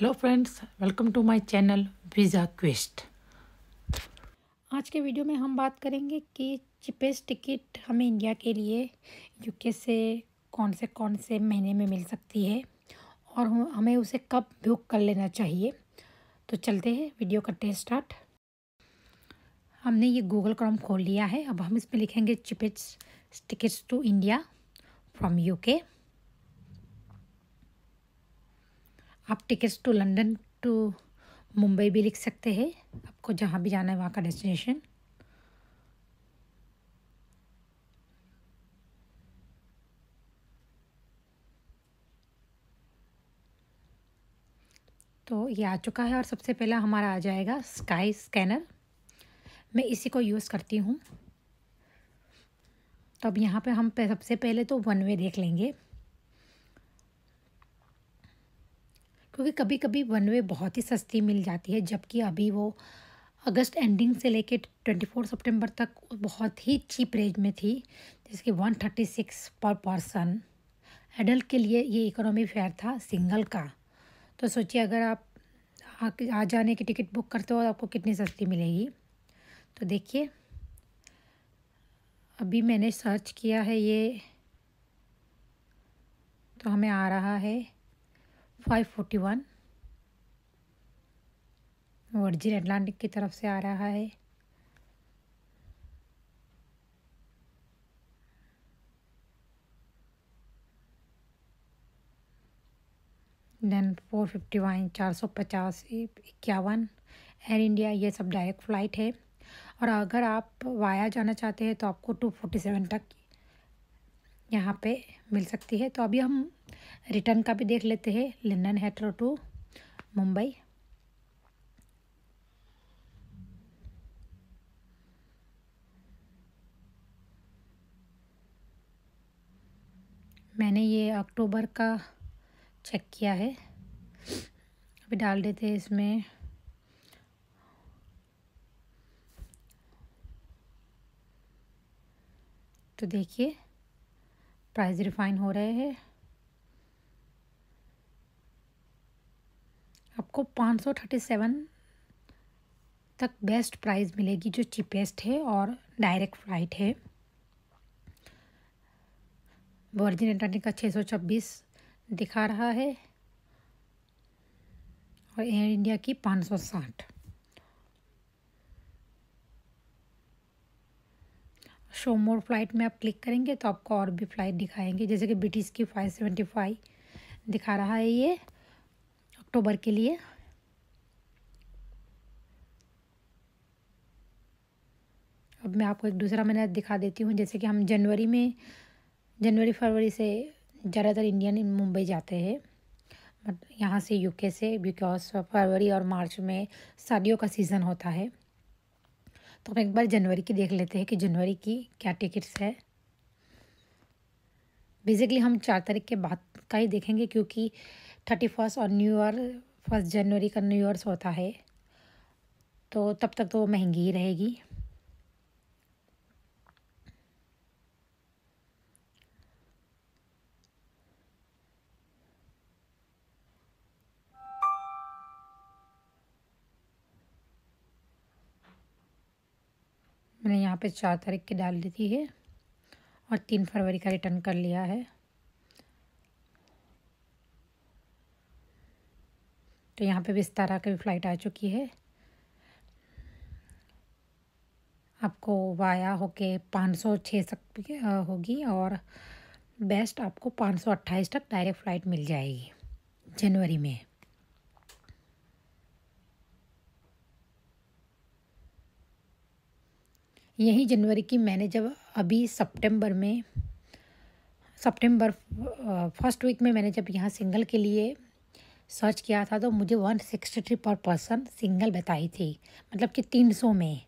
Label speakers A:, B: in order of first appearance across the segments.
A: hello friends welcome to my channel visa quest आज के video में हम बात करेंगे कि चिपेस्ट टिकट हमें इंडिया के लिए यूके से कौन से कौन से महीने में मिल सकती है और हमें उसे कब बुक कर लेना चाहिए तो चलते हैं वीडियो करते हैं स्टार्ट हमने ये गूगल क्रॉम खोल लिया है अब हम इसमें लिखेंगे cheapest tickets to India from UK आप tickets to London to Mumbai भी लिख सकते हैं आपको जहाँ भी जाना है वहाँ का डेस्टिनेशन तो ये आ चुका है और सबसे पहला हमारा आ जाएगा स्काई स्कैनर मैं इसी को यूज़ करती हूँ तो अब यहाँ पे हम सबसे पहले तो वन वे देख लेंगे क्योंकि कभी कभी वन वे बहुत ही सस्ती मिल जाती है जबकि अभी वो अगस्त एंडिंग से लेके ट्वेंटी फोर सेप्टेम्बर तक बहुत ही चीप रेंज में थी कि one thirty six per person adult के लिए ये इकोनॉमी फेयर था सिंगल का तो सोचिए अगर आप आ, आ जाने की टिकट बुक करते हो आपको कितनी सस्ती मिलेगी तो देखिए अभी मैंने सर्च किया है ये तो हमें आ रहा है 541 वर्जिन अटलांटिक की तरफ से आ रहा है देन फोर फिफ्टी वन चार सौ पचास इक्यावन एयर इंडिया ये सब डायरेक्ट फ़्लाइट है और अगर आप वाया जाना चाहते हैं तो आपको टू फोर्टी सेवन तक यहाँ पे मिल सकती है तो अभी हम रिटर्न का भी देख लेते हैं लंदन हेट्रो टू मुंबई मैंने ये अक्टूबर का चेक किया है अभी डाल देते हैं इसमें तो देखिए प्राइस रिफाइन हो रहे हैं आपको पाँच सौ थर्टी सेवन तक बेस्ट प्राइस मिलेगी जो चिपेस्ट है और डायरेक्ट फ्लाइट है वर्जिन एटर्निक का छः सौ छब्बीस दिखा रहा है और एयर इंडिया की पाँच साठ शो मोर फ्लाइट में आप क्लिक करेंगे तो आपको और भी फ़्लाइट दिखाएंगे जैसे कि ब्रिटिश की फाइव सेवेंटी फाइव दिखा रहा है ये अक्टूबर के लिए अब मैं आपको एक दूसरा महीना दिखा देती हूँ जैसे कि हम जनवरी में जनवरी फरवरी से ज़्यादातर इंडियन मुंबई जाते हैं यहाँ से यूके से बिकॉज फरवरी और मार्च में शादियों का सीज़न होता है तो हम एक बार जनवरी की देख लेते हैं कि जनवरी की क्या टिकट्स है बेसिकली हम चार तारीख के बाद का ही देखेंगे क्योंकि थर्टी फर्स्ट और न्यू ईयर फर्स्ट जनवरी का न्यू ईयर्स होता है तो तब तक तो वो महंगी ही रहेगी मैंने यहाँ पे चार तारीख की डाल दी थी है और तीन फरवरी का रिटर्न कर लिया है तो यहाँ पे विस्तारा की फ़्लाइट आ चुकी है आपको वाया होके पाँच सौ छः तक होगी और बेस्ट आपको पाँच सौ अट्ठाईस तक डायरेक्ट फ़्लाइट मिल जाएगी जनवरी में यही जनवरी की मैंने जब अभी सितंबर में सितंबर फर्स्ट वीक में मैंने जब यहाँ सिंगल के लिए सर्च किया था तो मुझे one sixty three per person single बताई थी मतलब कि तीन सौ में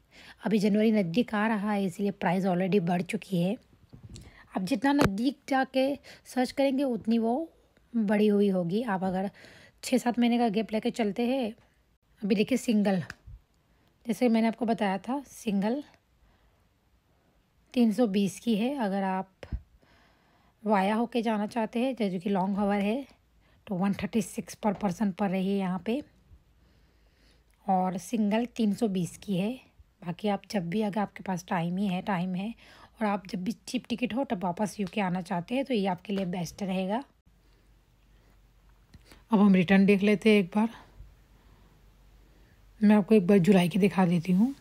A: अभी जनवरी नज़दीक आ रहा है इसलिए प्राइस ऑलरेडी बढ़ चुकी है आप जितना नज़दीक जाके सर्च करेंगे उतनी वो बड़ी हुई होगी आप अगर छः सात महीने का गैप लेके चलते हैं अभी देखिए सिंगल जैसे मैंने आपको बताया था सिंगल तीन सौ बीस की है अगर आप वाया होके जाना चाहते हैं जैसे कि लॉन्ग हवर है तो one thirty six per person पर रही है यहाँ पे और सिंगल तीन सौ बीस की है बाकी आप जब भी अगर आपके पास टाइम ही है टाइम है और आप जब भी चीप टिकट हो तब वापस यूके आना चाहते हैं तो ये आपके लिए बेस्ट रहेगा अब हम रिटर्न देख लेते हैं एक बार मैं आपको एक बार जुलाई की दिखा देती हूँ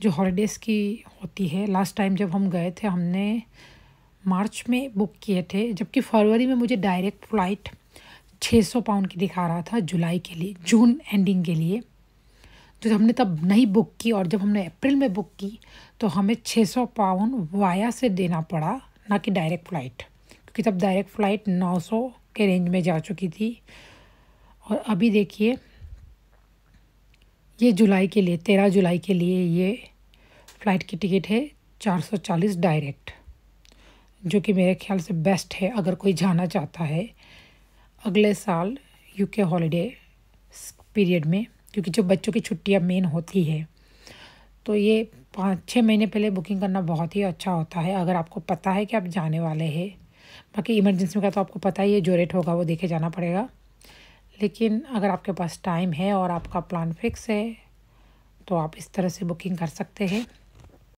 A: जो हॉलीडेज़ की होती है लास्ट टाइम जब हम गए थे हमने मार्च में बुक किए थे जबकि फरवरी में मुझे डायरेक्ट फ़्लाइट 600 पाउंड की दिखा रहा था जुलाई के लिए जून एंडिंग के लिए जो तो हमने तब नहीं बुक की और जब हमने अप्रैल में बुक की तो हमें 600 पाउंड वाया से देना पड़ा ना कि डायरेक्ट फ़्लाइट क्योंकि तब डायरेक्ट फ़्लाइट 900 के रेंज में जा चुकी थी और अभी देखिए ये जुलाई के लिए तेरह जुलाई के लिए ये फ़्लाइट की टिकट है चार डायरेक्ट जो कि मेरे ख्याल से बेस्ट है अगर कोई जाना चाहता है अगले साल यूके हॉलीडे पीरियड में क्योंकि जो बच्चों की छुट्टियां मेन होती है तो ये पाँच छः महीने पहले बुकिंग करना बहुत ही अच्छा होता है अगर आपको पता है कि आप जाने वाले हैं बाकी इमरजेंसी का तो आपको पता ही है जो रेट होगा वो देखे जाना पड़ेगा लेकिन अगर आपके पास टाइम है और आपका प्लान फिक्स है तो आप इस तरह से बुकिंग कर सकते हैं